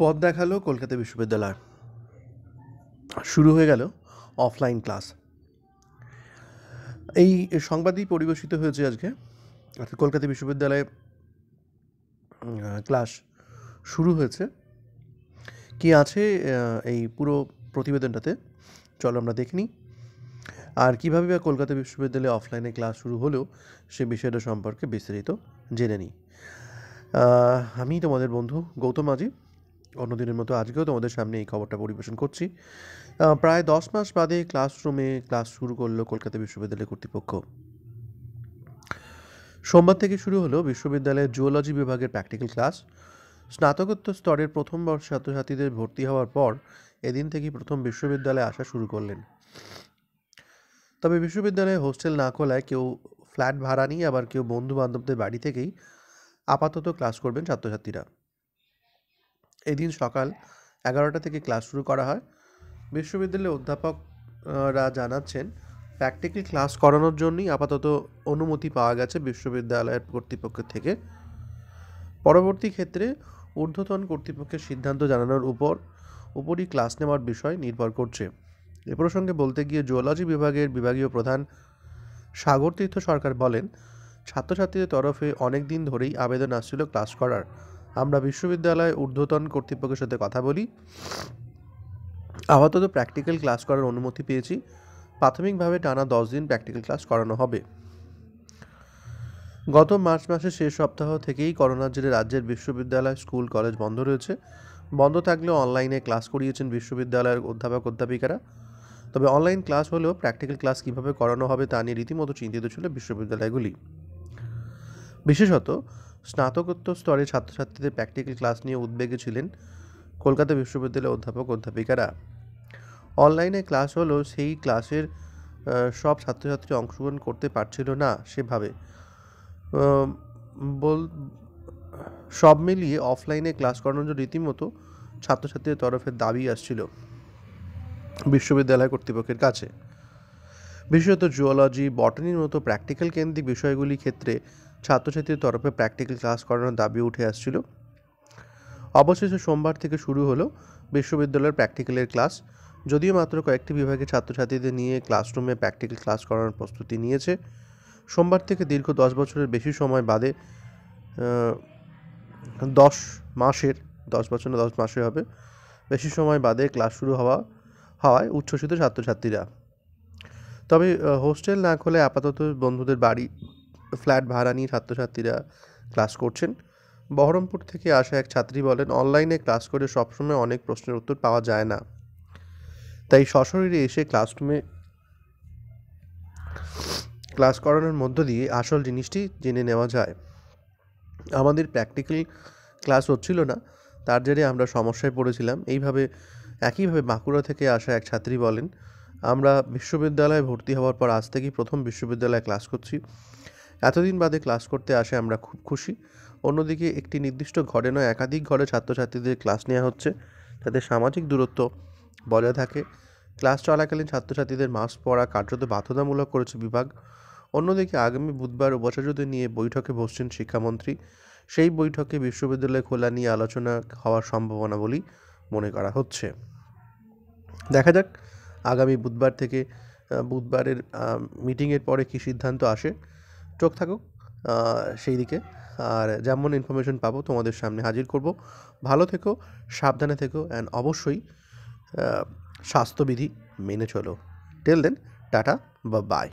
পথ দেখালো কলকাতা বিশ্ববিদ্যালয় শুরু হয়ে গেল অফলাইন ক্লাস এই সংবাদই পরিবেশিত হয়েছে আজকে অর্থাৎ কলকাতা বিশ্ববিদ্যালয়ে ক্লাস শুরু হয়েছে কি আছে এই পুরো প্রতিবেদনটাতে চলো আমরা দেখি নিই আর কীভাবে বা কলকাতা বিশ্ববিদ্যালয়ে অফলাইনে ক্লাস শুরু হলেও সে বিষয়টা সম্পর্কে বিস্তারিত জেনে নিই আমি তোমাদের বন্ধু গৌতম আজি অন্যদিনের মতো আজকেও তোমাদের সামনে এই খবরটা পরিবেশন করছি প্রায় দশ মাস বাদে ক্লাসরুমে ক্লাস শুরু করলো কলকাতা বিশ্ববিদ্যালয় কর্তৃপক্ষ সোমবার থেকে শুরু হলো বিশ্ববিদ্যালয়ের জুওলজি বিভাগের প্র্যাকটিক্যাল ক্লাস স্নাতকোত্তর স্তরের প্রথম বর্ষ ছাত্রছাত্রীদের ভর্তি হওয়ার পর এদিন থেকেই প্রথম বিশ্ববিদ্যালয়ে আসা শুরু করলেন তবে বিশ্ববিদ্যালয়ে হোস্টেল না খোলায় কেউ ফ্ল্যাট ভাড়া নিয়ে আবার কেউ বন্ধু বান্ধবদের বাড়ি থেকেই আপাতত ক্লাস করবেন ছাত্রছাত্রীরা এদিন সকাল এগারোটা থেকে ক্লাস শুরু করা হয় বিশ্ববিদ্যালয়ের অধ্যাপকরা জানাচ্ছেন প্র্যাকটিক্যাল ক্লাস করানোর জন্যই আপাতত অনুমতি পাওয়া গেছে বিশ্ববিদ্যালয়ের কর্তৃপক্ষের থেকে পরবর্তী ক্ষেত্রে ঊর্ধ্বতন কর্তৃপক্ষের সিদ্ধান্ত জানানোর উপর উপরই ক্লাস নেওয়ার বিষয় নির্ভর করছে এ প্রসঙ্গে বলতে গিয়ে জুওলজি বিভাগের বিভাগীয় প্রধান সাগর তীর্থ সরকার বলেন ছাত্রছাত্রীদের তরফে অনেক দিন ধরেই আবেদন আসছিল ক্লাস করার আমরা বিশ্ববিদ্যালয় ঊর্ধ্বতন কর্তৃপক্ষের সাথে কথা বলি আপাতত প্র্যাকটিক্যাল ক্লাস করার অনুমতি পেয়েছি প্রাথমিকভাবে টানা দশ দিন প্র্যাকটিক্যাল ক্লাস করানো হবে গত মার্চ মাসের শেষ সপ্তাহ থেকেই করোনার জেরে রাজ্যের বিশ্ববিদ্যালয় স্কুল কলেজ বন্ধ রয়েছে বন্ধ থাকলেও অনলাইনে ক্লাস করিয়েছেন বিশ্ববিদ্যালয়ের অধ্যাপক অধ্যাপিকারা তবে অনলাইন ক্লাস হলেও প্র্যাকটিক্যাল ক্লাস কীভাবে করানো হবে তা নিয়ে রীতিমতো চিন্তিত ছিল বিশ্ববিদ্যালয়গুলি বিশেষত স্নাতকোত্তর স্তরে ছাত্রছাত্রীদের প্র্যাকটিক্যাল ক্লাস নিয়ে উদ্বেগে ছিলেন কলকাতা বিশ্ববিদ্যালয়ের অধ্যাপক অধ্যাপিকারা অনলাইনে ক্লাস হলো সেই ক্লাসের সব ছাত্রছাত্রী অংশগ্রহণ করতে পারছিল না সেভাবে বল সব মিলিয়ে অফলাইনে ক্লাস করানোর জন্য রীতিমতো ছাত্রছাত্রীদের তরফের দাবি আসছিল বিশ্ববিদ্যালয় কর্তৃপক্ষের কাছে বিশেষত জুওলজি বটানির মতো প্র্যাকটিক্যাল কেন্দ্রিক বিষয়গুলির ক্ষেত্রে ছাত্রছাত্রীর তরফে প্র্যাকটিক্যাল ক্লাস করানোর দাবি উঠে আসছিল অবশেষে সোমবার থেকে শুরু হলো বিশ্ববিদ্যালয়ের প্র্যাকটিক্যালের ক্লাস যদিও মাত্র কয়েকটি বিভাগে ছাত্রছাত্রীদের নিয়ে ক্লাসরুমে প্র্যাকটিক্যাল ক্লাস করানোর প্রস্তুতি নিয়েছে সোমবার থেকে দীর্ঘ দশ বছরের বেশি সময় বাদে দশ মাসের দশ বছর না দশ মাসে হবে বেশি সময় বাদে ক্লাস শুরু হওয়া হওয়ায় উচ্ছ্বসিত ছাত্রছাত্রীরা তবে হোস্টেল না খোলে আপাতত বন্ধুদের বাড়ি ফ্ল্যাট ভাড়া নিয়ে ছাত্রছাত্রীরা ক্লাস করছেন বহরমপুর থেকে আসা এক ছাত্রী বলেন অনলাইনে ক্লাস করে সবসময় অনেক প্রশ্নের উত্তর পাওয়া যায় না তাই সশরীরে এসে ক্লাসরুমে ক্লাস করানোর মধ্য দিয়ে আসল জিনিসটি জেনে নেওয়া যায় আমাদের প্র্যাকটিক্যাল ক্লাস হচ্ছিল না তার জেরে আমরা সমস্যায় পড়েছিলাম এইভাবে একইভাবে বাঁকুড়া থেকে আসা এক ছাত্রী বলেন আমরা বিশ্ববিদ্যালয়ে ভর্তি হওয়ার পর আজ থেকেই প্রথম বিশ্ববিদ্যালয়ে ক্লাস করছি এতদিন বাদে ক্লাস করতে আসে আমরা খুব খুশি অন্যদিকে একটি নির্দিষ্ট ঘরে নয় একাধিক ঘরে ছাত্রছাত্রীদের ক্লাস নেওয়া হচ্ছে যাতে সামাজিক দূরত্ব বজায় থাকে ক্লাস চলাকালীন ছাত্রছাত্রীদের মাস্ক পরা কার্যত বাধ্যতামূলক করেছে বিভাগ অন্যদিকে আগামী বুধবার উপাচার্যদের নিয়ে বৈঠকে বসছেন শিক্ষামন্ত্রী সেই বৈঠকে বিশ্ববিদ্যালয় খোলা নিয়ে আলোচনা হওয়ার সম্ভাবনা বলেই মনে করা হচ্ছে দেখা যাক আগামী বুধবার থেকে বুধবারের মিটিংয়ের পরে কী সিদ্ধান্ত আসে চোখ থাকুক সেই দিকে আর যেমন ইনফরমেশন পাবো তোমাদের সামনে হাজির করব ভালো থেকো সাবধানে থেকো অ্যান্ড অবশ্যই স্বাস্থ্যবিধি মেনে চলো টেল দেন টাটা বা বাই